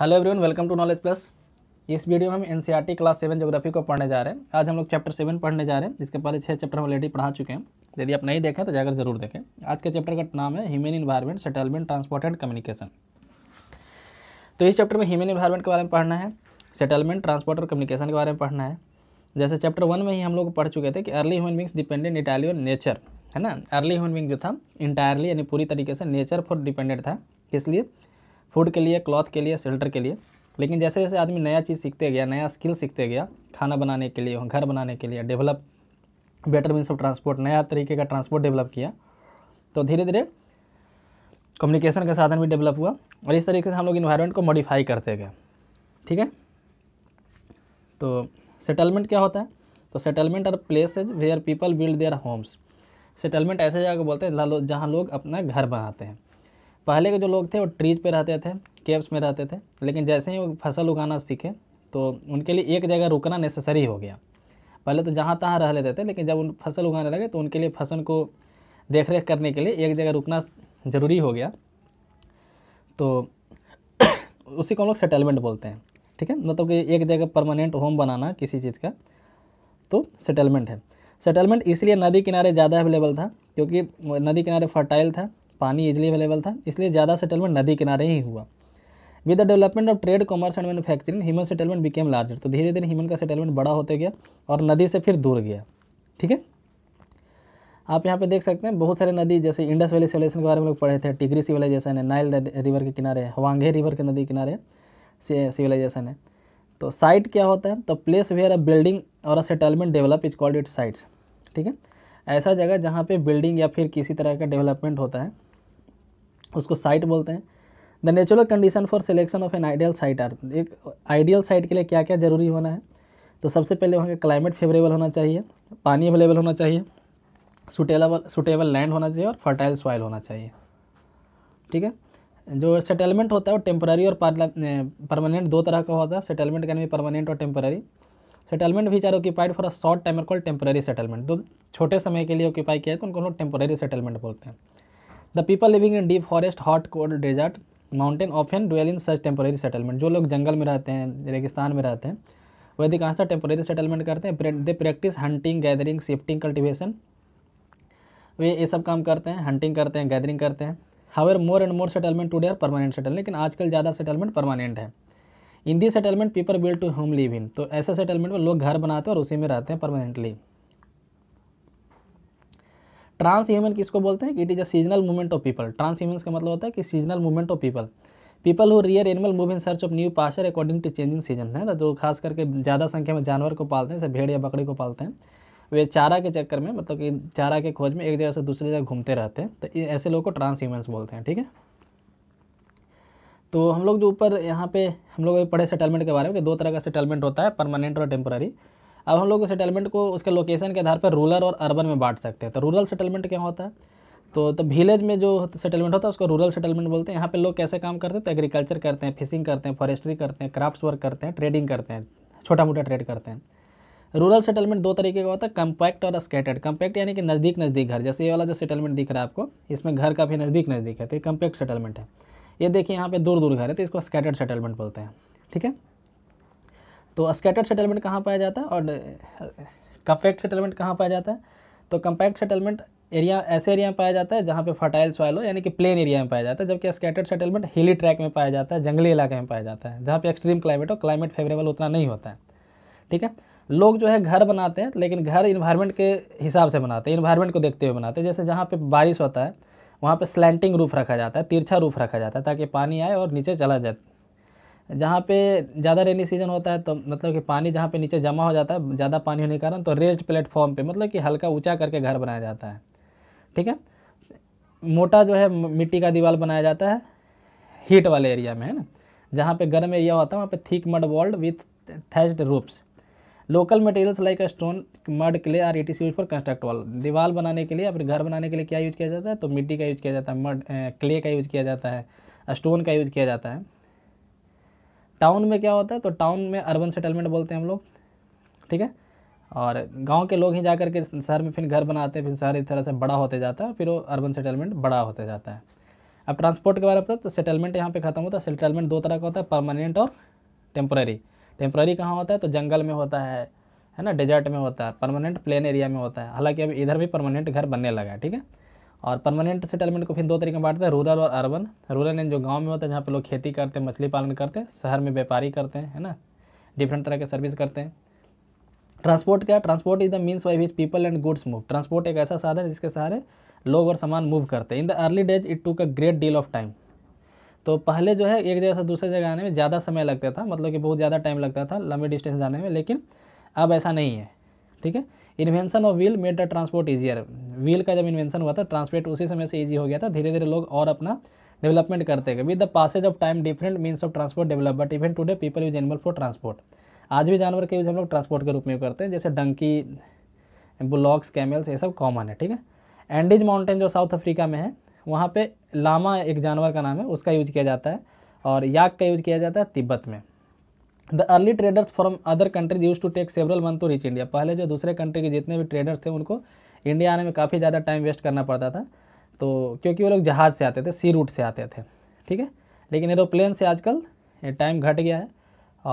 hello everyone welcome to knowledge plus इस video में हम एन क्लास सेवन ज्योग्राफी को पढ़ने जा रहे हैं आज हम लोग चैप्टर सेवन पढ़ने जा रहे हैं जिसके पहले छह चैप्टर हम ऑलरेडी पढ़ा चुके हैं यदि आप नहीं देखें तो जाकर जरूर देखें आज के चैप्टर का नाम है human environment settlement transport and communication तो इस चैप्टर में ह्यूमन इन्वायरमेंट के बारे में पढ़ना है सेटलमेंट ट्रांसपोर्ट और कम्युनिकेशन के बारे में पढ़ना है जैसे चैप्टर वन में ही हम लोग पढ़ चुके थे कि early human beings dependent entirely on nature है ना अर्ली ह्यूमन बींग जो था इंटायरली यानी पूरी तरीके से नेचर फॉर डिपेंडेंट था इसलिए फूड के लिए क्लॉथ के लिए शेल्टर के लिए लेकिन जैसे जैसे आदमी नया चीज़ सीखते गया नया स्किल सीखते गया खाना बनाने के लिए घर बनाने के लिए develop better means of transport नया तरीके का ट्रांसपोर्ट डेवलप किया तो धीरे धीरे कम्युनिकेशन का साधन भी डेवलप हुआ और इस तरीके से हम लोग इन्वायरमेंट को मॉडिफाई करते गए ठीक है तो सेटलमेंट क्या होता है तो settlement are places where people build their homes settlement ऐसे जगह बोलते हैं जहाँ लोग अपना घर बनाते हैं पहले के जो लोग थे वो ट्रीज पे रहते थे केप्स में रहते थे लेकिन जैसे ही वो फसल उगाना सीखे तो उनके लिए एक जगह रुकना नेसेसरी हो गया पहले तो जहाँ तहाँ रह लेते थे लेकिन जब उन फसल उगाने लगे तो उनके लिए फसल को देख रेख करने के लिए एक जगह रुकना ज़रूरी हो गया तो उसी को हम लोग सेटलमेंट बोलते हैं ठीक है मतलब कि एक जगह परमानेंट होम बनाना किसी चीज़ का तो सेटलमेंट है सेटलमेंट इसलिए नदी किनारे ज़्यादा अवेलेबल था क्योंकि नदी किनारे फर्टाइल था पानी इजली अवेलेबल था इसलिए ज़्यादा सेटलमेंट नदी किनारे ही हुआ with the development of trade commerce and manufacturing human settlement became larger तो धीरे धीरे ह्यूमन का सेटलमेंट बड़ा होते गया और नदी से फिर दूर गया ठीक है आप यहाँ पे देख सकते हैं बहुत सारे नदी जैसे इंडस वैली सिविलाइजेशन के बारे में लोग पढ़े थे टिगरी सिविलाइजेशन है नाइल रिवर के किनारे है हवांगे रिवर के नदी किनारे सिविलाइजेशन है तो साइट क्या होता है तो प्लेस वेयर अ बिल्डिंग और a settlement develop is called it sites ठीक है ऐसा जगह जहाँ पे बिल्डिंग या फिर किसी तरह का डेवलपमेंट होता है उसको साइट बोलते हैं the natural condition for selection of an ideal site are एक आइडियल साइट के लिए क्या क्या ज़रूरी होना है तो सबसे पहले वहाँ का क्लाइमेट फेवरेबल होना चाहिए पानी अवेलेबल होना चाहिए सुटेबल सुटेबल लैंड होना चाहिए और फर्टाइल सॉइल होना चाहिए ठीक है जो सेटलमेंट होता है वो टेम्पररी और परमानेंट दो तरह का होता है सेटलमेंट यानी परमानेंट और टेम्पररी सेटलमेंट भी चार occupied for a short time call temporary settlement दो छोटे समय के लिए ऑक्यूपाई किया है तो उनको हम लोग टेम्पररी सेटलमेंट बोलते हैं the people living in deep forest hot cold desert mountain often dwell in such temporary settlement जो लोग जंगल में रहते हैं रेगिस्तान में रहते हैं वो अधिकांशतः टेम्पोरेरी सेटलमेंट करते हैं they practise hunting gathering shifting cultivation वे ये सब काम करते हैं हंटिंग करते हैं गैदरिंग करते हैं however more and more settlement to there permanent settle लेकिन आजकल ज़्यादा सेटलमेंट परमानेंट है in the settlement people build to home live in तो ऐसे सेटलमेंट में लोग घर बनाते हैं और उसी में रहते हैं परमानेंटली ट्रांस ह्यूमन किसको बोलते हैं कि it is a seasonal movement of people transhumance का मतलब होता है कि seasonal movement of people people who rear animal move in search of new pasture according to changing season है ना जो तो खास करके ज़्यादा संख्या में जानवर को पालते हैं जैसे भेड़ या बकरी को पालते हैं वे चारा के चक्कर में मतलब कि चारा के खोज में एक जगह से दूसरी जगह घूमते रहते हैं तो ऐसे लोग को ट्रांस ह्यूमन्स बोलते हैं ठीक है तो हम लोग जो ऊपर यहाँ पे हम लोग पढ़े सेटलमेंट के बारे में कि दो तरह का सेटलमेंट होता है परमानेंट और टेम्प्रेरी अब हम लोग सेटलमेंट को उसके लोकेशन के आधार पर रूरल और अर्बन में बांट सकते हैं तो रूरल सेटलमेंट क्या होता है तो तो विलेज में जो सेटलमेंट होता है उसको रूरल सेटलमेंट बोलते हैं यहाँ पे लोग कैसे काम करते हैं तो एग्रीकल्चर करते हैं फिशिंग करते हैं फॉरेस्ट्री करते हैं क्राफ्ट वर्क करते हैं ट्रेडिंग करते हैं छोटा मोटा ट्रेड करते हैं रूरल सेटलमेंट दो तरीके का होता है कम्पैक्ट और स्केटेड कम्पैक्ट यानी कि नज़दीक नज़दीक घर जैसे ये वाला जो सेटलमेंट दिख रहा है आपको इसमें घर का भी नज़दीक नज़दीक है तो ये कम्पैक्ट सेटलमेंट है ये देखिए यहाँ पे दूर दूर घर है तो इसको स्केटेड सेटलमेंट बोलते हैं ठीक है तो स्कैटर्ड सेटलमेंट कहाँ पाया जाता है और कंपैक्ट सेटलमेंट कहाँ पाया जाता है तो कंपैक्ट सेटलमेंट एरिया ऐसे एरिया में पाया जाता है जहाँ पे फर्टाइल सॉइल हो यानी कि प्लेन एरिया में पाया जाता है जबकि स्कैटर्ड सेटलमेंट हिली ट्रैक में पाया जाता है जंगली इलाके में पाया जाता है जहाँ पर एक्सट्रीम क्लाइमेट हो क्लाइमेट फेवरेबल उतना नहीं होता है ठीक है लोग जो है घर बनाते हैं लेकिन घर इन्वायरमेंट के हिसाब से बनाते हैं इन्वायरमेंट को देखते हुए बनाते हैं जैसे जहाँ पर बारिश होता है वहाँ पर स्लैंटिंग रूफ रखा जाता है तिरछा रूफ रखा जाता है ताकि पानी आए और नीचे चला जाए जहाँ पे ज़्यादा रेनी सीजन होता है तो मतलब कि पानी जहाँ पे नीचे जमा हो जाता है ज़्यादा पानी होने के कारण तो रेस्ट प्लेटफॉर्म पे मतलब कि हल्का ऊंचा करके घर बनाया जाता है ठीक है मोटा जो है मिट्टी का दीवार बनाया जाता है हीट वाले एरिया में है ना जहाँ पे गर्म एरिया होता है वहाँ पे thick mud walled with thatched roofs local materials like stone mud clay are it use for construct wall दीवार बनाने के लिए या फिर घर बनाने के लिए क्या यूज़ किया जाता है तो मिट्टी का यूज़ किया जाता है मड क्ले का यूज़ किया जाता है स्टोन का यूज़ किया जाता है टाउन में क्या होता है तो टाउन में अर्बन सेटलमेंट बोलते हैं हम लोग ठीक है और गांव के लोग ही जा कर के शहर में फिर घर बनाते हैं फिर शहर इस तरह से बड़ा होते जाता है फिर वो अर्बन सेटलमेंट बड़ा होते जाता है अब ट्रांसपोर्ट के बारे में तो सेटलमेंट यहाँ पे खत्म होता है सेटलमेंट दो तरह का होता है परमानेंट और टेम्प्रेरी टेम्प्रेरी कहाँ होता है तो जंगल में होता है है ना डेजर्ट में होता है परमानेंट प्लेन एरिया में होता है हालांकि अब इधर भी परमानेंट घर बनने लगा है ठीक है और परमानेंट सेटलमेंट को फिर दो तरीके में बांटते हैं रूरल और अर्बन रूरल यानी जो गाँव में होता है जहाँ पर लोग खेती करते हैं मछली पालन करते हैं शहर में व्यापारी करते हैं है ना डिफरेंट तरह के सर्विस करते हैं ट्रांसपोर्ट क्या transport is the means by which people and goods move transport एक ऐसा साधन है जिसके सहारे लोग और सामान मूव करते हैं in the early days it took a great deal of time तो पहले जो है एक जगह से दूसरे जगह आने में ज़्यादा समय लगता था मतलब कि बहुत ज़्यादा टाइम लगता था लंबे डिस्टेंस जाने में लेकिन अब ऐसा नहीं है ठीक है invention of wheel made the transport easier wheel का जब इन्वेंशन हुआ था ट्रांसपोर्ट उसी समय से ईजी हो गया था धीरे धीरे लोग और अपना डेवलपमेंट करते गए with the passage of time different means of transport develop but even today people use animal for transport आज भी जानवर के यूज हम लोग ट्रांसपोर्ट के रूप में करते हैं जैसे डंकी बुलॉक्स कैमल्स ये सब कॉमन है ठीक है एंडीज माउंटेन जो साउथ अफ्रीका में है वहाँ पे लामा एक जानवर का नाम है उसका यूज किया जाता है और याक का यूज किया जाता है तिब्बत में the early traders from other countries use to take several month to reach India पहले जो दूसरे कंट्री के जितने भी ट्रेडर्स थे उनको इंडिया आने में काफ़ी ज़्यादा टाइम वेस्ट करना पड़ता था तो क्योंकि वो लोग जहाज़ से आते थे सी रूट से आते थे ठीक है लेकिन एरोप्लेन से आजकल टाइम घट गया है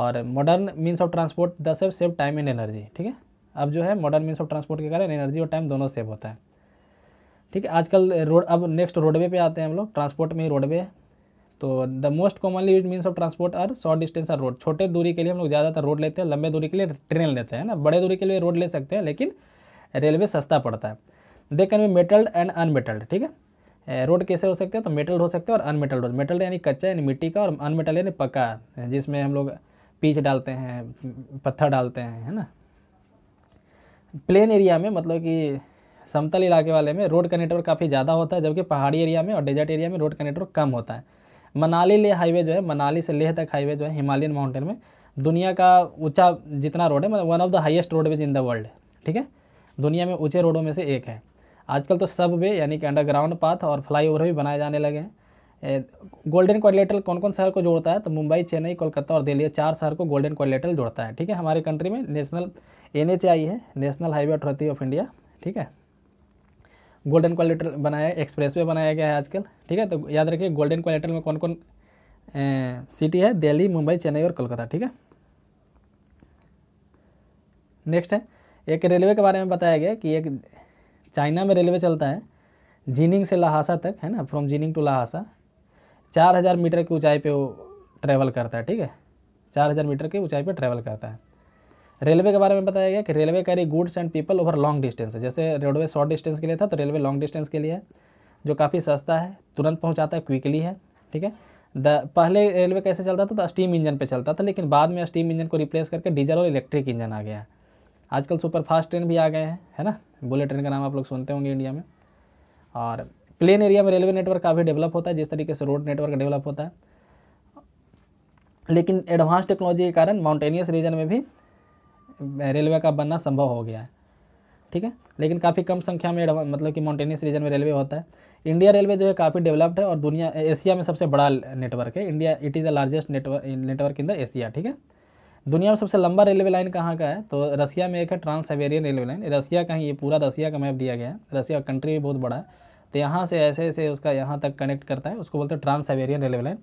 और modern means of transport the save save time and energy ठीक है अब जो है मॉडर्न मीन्स ऑफ ट्रांसपोर्ट के कारण एनर्जी और टाइम दोनों सेव होता है ठीक है आजकल रोड अब नेक्स्ट रोडवे पे आते हैं हम लोग ट्रांसपोर्ट में ही रोडवे तो the most commonly use means of transport are short distance are road छोटे दूरी के लिए हम लोग ज़्यादातर रोड लेते हैं लंबे दूरी के लिए ट्रेन लेते हैं ना बड़े दूरी के लिए रोड ले सकते हैं लेकिन रेलवे सस्ता पड़ता है they can be metalled and unmetalled ठीक है रोड कैसे हो सकते हैं तो मेटल्ड हो सकते हैं और अनमेटल्ड रोड मेटल्ड यानी कच्चा यानी मिट्टी का और अनमेटल यानी पक्का जिसमें हम लोग पीच डालते हैं पत्थर डालते हैं है ना प्लेन एरिया में मतलब कि समतल इलाके वाले में रोड का नेटवर्क काफ़ी ज़्यादा होता है जबकि पहाड़ी एरिया में और डेजर्ट एरिया में रोड का नेटवर्क कम होता है मनाली लेह हाईवे जो है मनाली से लेह तक हाईवे जो है हिमालयन माउंटेन में दुनिया का ऊंचा जितना रोड है मतलब one of the highest roadways in the world ठीक है दुनिया में ऊँचे रोडों में से एक है आजकल तो सब वे यानी कि अंडरग्राउंड पाथ और ओवर भी बनाए जाने लगे हैं गोल्डन क्वारिलेटरल कौन कौन शहर को जोड़ता है तो मुंबई चेन्नई कोलकाता और दिल्ली चार शहर को गोल्डन क्वारिलेटरल जोड़ता है ठीक है हमारे कंट्री में नेशनल एन आई है national highway authority of India ठीक है गोल्डन क्वालिटर बनाया एक्सप्रेस वे बनाया गया है आजकल ठीक है तो याद रखिए गोल्डन क्वालिटर में कौन कौन सिटी है दिल्ली मुंबई चेन्नई और कोलकाता ठीक है नेक्स्ट है एक रेलवे के बारे में बताया गया कि एक चाइना में रेलवे चलता है जीनिंग से लहासा तक है ना फ्रॉम जीनिंग टू लहासा चार हज़ार मीटर की ऊंचाई पे वो ट्रैवल करता है ठीक है चार हज़ार मीटर की ऊंचाई पे ट्रैवल करता है रेलवे के बारे में बताया गया कि railway carry goods and people over long distance जैसे रेलवे शॉर्ट डिस्टेंस के लिए था तो रेलवे लॉन्ग डिस्टेंस के लिए है जो काफ़ी सस्ता है तुरंत पहुँचाता है क्विकली है ठीक है द पहले रेलवे कैसे चलता था तो स्टीम इंजन पर चलता था लेकिन बाद में स्टीम इंजन को रिप्लेस करके डीजल और इलेक्ट्रिक इंजन आ गया आजकल सुपर फास्ट ट्रेन भी आ गए हैं है ना बुलेट ट्रेन का नाम आप लोग सुनते होंगे इंडिया में और प्लेन एरिया में रेलवे नेटवर्क काफ़ी डेवलप होता है जिस तरीके से रोड नेटवर्क डेवलप होता है लेकिन एडवांस टेक्नोलॉजी के कारण माउंटेनियस रीजन में भी रेलवे का बनना संभव हो गया है ठीक है लेकिन काफ़ी कम संख्या में मतलब कि माउंटेनियस रीजन में रेलवे होता है इंडिया रेलवे जो है काफ़ी डेवलप्ड है और दुनिया एशिया में सबसे बड़ा नेटवर्क है India it is the largest network network in the Asia ठीक है दुनिया में सबसे लंबा रेलवे लाइन कहाँ का है तो रसिया में एक है trans Siberian railway line Russia का ही ये पूरा रसिया का मैप दिया गया है रसिया का कंट्री भी बहुत बड़ा है तो यहाँ से ऐसे ऐसे उसका यहाँ तक कनेक्ट करता है उसको बोलते हैं ट्रांस साइबेरियन रेलवे लाइन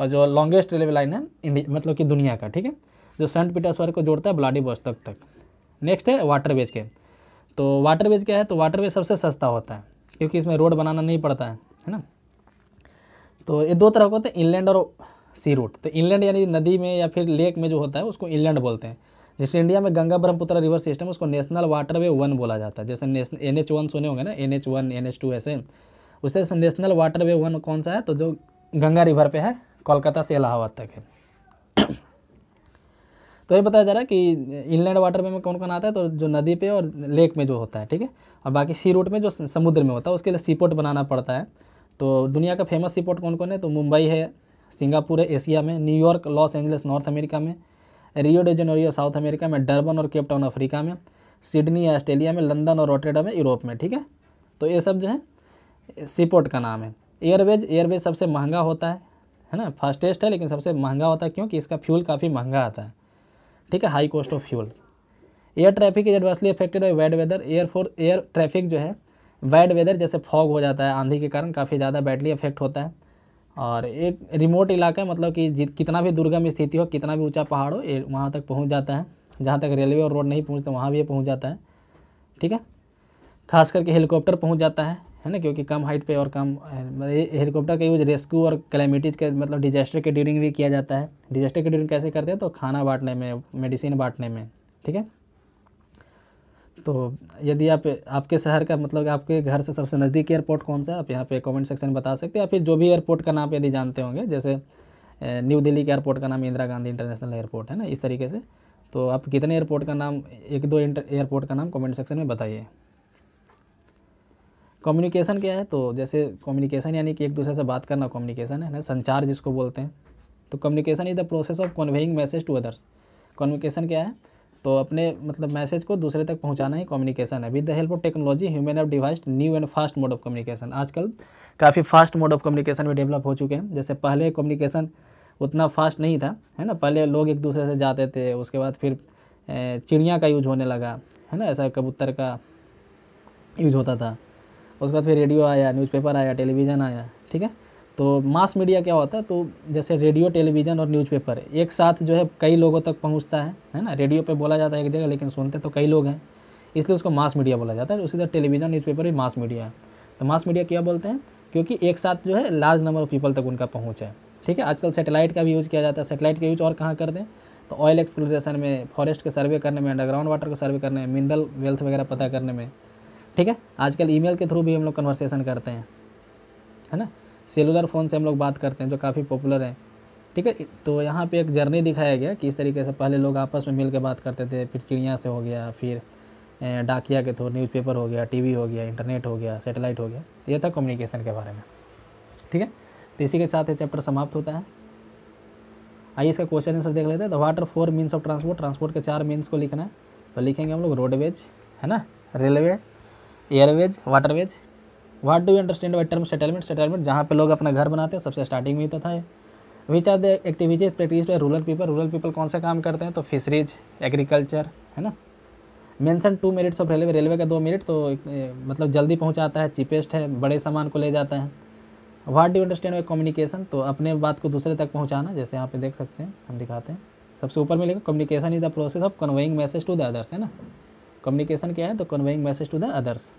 और जो लॉन्गेस्ट रेलवे लाइन है इंडिया मतलब कि दुनिया का ठीक है जो सेंट पीटर्सबर्ग को जोड़ता है ब्लाडी तक नेक्स्ट है वाटरवेज के तो वाटरवेज क्या है तो वाटरवेज सबसे सस्ता होता है क्योंकि इसमें रोड बनाना नहीं पड़ता है है ना तो ये दो तरह के होते हैं इनलैंड और सी रूट तो इनलैंड यानी नदी में या फिर लेक में जो होता है उसको इनलैंड बोलते हैं जैसे इंडिया में गंगा ब्रह्मपुत्र रिवर सिस्टम उसको नेशनल वाटरवे वन बोला जाता है जैसे एन एच वन सुने होंगे ना N H one N H two ऐसे उससे नेशनल वाटरवे वन कौन सा है तो जो गंगा रिवर पे है कोलकाता से इलाहाबाद तक है तो ये बताया जा रहा है कि इनलैंड वाटर में कौन कौन आता है तो जो नदी पे और लेक में जो होता है ठीक है और बाकी सी रूट में जो समुद्र में होता है उसके लिए सी पोर्ट बनाना पड़ता है तो दुनिया का फेमस सी पोर्ट कौन कौन है तो मुंबई है सिंगापुर है एशिया में New York Los Angeles North America में Rio de Janeiro South America में डर्बन और केपटाउन अफ्रीका में सिडनी ऑस्ट्रेलिया में लंदन और रोटेडा में यूरोप में ठीक है तो ये सब जो है सी पोर्ट का नाम है एयरवेज एयरवेज सबसे महंगा होता है है ना फास्टेस्ट है लेकिन सबसे महंगा होता है क्योंकि इसका फ्यूल काफ़ी महंगा आता है ठीक है high cost of fuel air traffic is adversely affected by bad weather air for air traffic जो है वैड वेदर जैसे फॉग हो जाता है आंधी के कारण काफ़ी ज़्यादा बैडली अफेक्ट होता है और एक रिमोट इलाका है मतलब कि कितना भी दुर्गम स्थिति हो कितना भी ऊंचा पहाड़ हो वहाँ तक पहुँच जाता है जहाँ तक रेलवे और रोड नहीं पहुँचता वहाँ भी ये पहुँच जाता है ठीक है खास करके हेलीकॉप्टर पहुँच जाता है है ना क्योंकि कम हाइट पे और कम हेलीकॉप्टर मतलब का यूज़ रेस्क्यू और कैलेमिटीज़ के मतलब डिजास्टर के ड्यूरिंग भी किया जाता है डिजास्टर के ड्यूरिंग कैसे करते हैं तो खाना बांटने में मेडिसिन बांटने में ठीक है तो यदि आप आपके शहर का मतलब आपके घर से सबसे नज़दीक एयरपोर्ट कौन सा है आप यहाँ पे कमेंट सेक्शन में बता सकते हैं या फिर जो भी एयरपोर्ट का नाम यदि जानते होंगे जैसे न्यू दिल्ली के एयरपोर्ट का नाम इंदिरा गांधी इंटरनेशनल एयरपोर्ट है ना इस तरीके से तो आप कितने एयरपोर्ट का नाम एक दो एयरपोर्ट का नाम कमेंट सेक्शन में बताइए कम्युनिकेशन क्या है तो जैसे कम्युनिकेशन यानी कि एक दूसरे से बात करना कम्युनिकेशन है ना संचार जिसको बोलते हैं तो communication is the process of conveying message to others communication क्या है तो अपने मतलब मैसेज को दूसरे तक पहुंचाना ही कम्युनिकेशन है with the help of technology human have devise new and fast mode of communication आजकल काफ़ी फास्ट मोड ऑफ कम्युनिकेशन भी डेवलप हो चुके हैं जैसे पहले कम्युनिकेशन उतना फास्ट नहीं था है ना पहले लोग एक दूसरे से जाते थे उसके बाद फिर चिड़िया का यूज होने लगा है ना ऐसा कबूतर का यूज होता था उसके बाद फिर रेडियो आया न्यूज़पेपर आया टेलीविज़न आया ठीक है तो मास मीडिया क्या होता है तो जैसे रेडियो टेलीविज़न और न्यूज़पेपर एक साथ जो है कई लोगों तक पहुंचता है है ना रेडियो पे बोला जाता है एक जगह लेकिन सुनते तो कई लोग हैं इसलिए उसको मास मीडिया बोला जाता है उसी तरह टेलीविज़न न्यूज़पेपर भी मास मीडिया है तो मास मीडिया क्या बोलते हैं क्योंकि एक साथ जो है लार्ज नंबर ऑफ पीपल तक उनका पहुँच है ठीक है आजकल सेटेलाइट का भी यूज़ किया जाता है सेटेलाइट का यूज़ और कहाँ कर दें तो ऑयल एक्सप्लोरेशन में फॉरेस्ट के सर्वे करने में अंडरग्राउंड वाटर का सर्वे करने में मिनरल वेल्थ वगैरह पता करने में ठीक है आजकल ईमेल के थ्रू भी हम लोग कन्वर्सेशन करते हैं है ना सेलुलर फ़ोन से हम लोग बात करते हैं जो काफ़ी पॉपुलर है ठीक है तो यहाँ पे एक जर्नी दिखाया गया कि इस तरीके से पहले लोग आपस में मिल के बात करते थे फिर चिड़िया से हो गया फिर डाकिया के थ्रू न्यूज़पेपर हो गया टीवी हो गया इंटरनेट हो गया सेटेलाइट हो गया ये था कम्युनिकेशन के बारे में ठीक है तो इसी के साथ ये चैप्टर समाप्त होता है आइए इसका क्वेश्चन आंसर देख लेते हैं the water four means of transport transport के चार मीन्स को लिखना है तो लिखेंगे हम लोग रोडवेज है ना railway airways waterways what do you understand by term settlement settlement जहाँ पे लोग अपना घर बनाते हैं सबसे स्टार्टिंग में ही तो था which are the activities practice by rural people rural people कौन से काम करते हैं तो फिशरीज एग्रीकल्चर है ना mention two minutes of railway railway का दो मिनट तो मतलब जल्दी पहुँचाता है चीपेस्ट है बड़े सामान को ले जाता है what do understand by communication तो अपने बात को दूसरे तक पहुँचाना जैसे यहाँ पे देख सकते हैं हम दिखाते हैं सबसे ऊपर मिलेगा communication is the process of conveying message to the others है ना कम्युनिकेशन क्या है तो conveying message to the others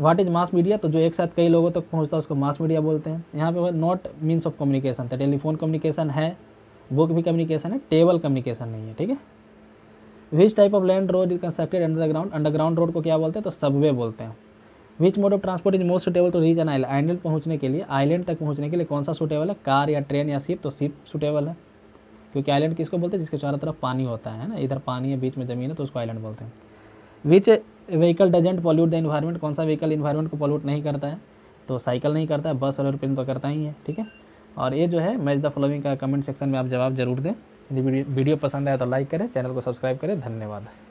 what is mass media तो जो एक साथ कई लोगों तक तो पहुंचता है उसको मास मीडिया बोलते हैं यहाँ पे नॉट मीन्स ऑफ कम्युनिकेशन तो टेलीफोन कम्युनिकेशन है बुक भी कम्युनिकेशन है टेबल कम्युनिकेशन नहीं है ठीक है which type of land road is constructed underground underground road को क्या बोलते हैं तो सबवे बोलते हैं which mode of transport is most suitable to reach an island पहुँचने के लिए आइलैंड तक पहुँचने के लिए कौन सा सुटेबल है कार या ट्रेन या सिप तो सिप सुटेबल है क्योंकि आइलैंड किसको बोलते हैं जिसके चारों तरफ पानी होता है ना इधर पानी है बीच में ज़मीन है तो उसको आइलैंड बोलते हैं which vehicle doesn't pollute the environment कौन सा व्हीकल इन्वायरमेंट को पॉल्यूट नहीं करता है तो साइकिल नहीं करता है बस और एरोप्लेन तो करता ही है ठीक है और ये जो है मैच द फॉलोइंग का कमेंट सेक्शन में आप जवाब जरूर दें यदि वीडियो पसंद आया तो लाइक करें चैनल को सब्सक्राइब करें धन्यवाद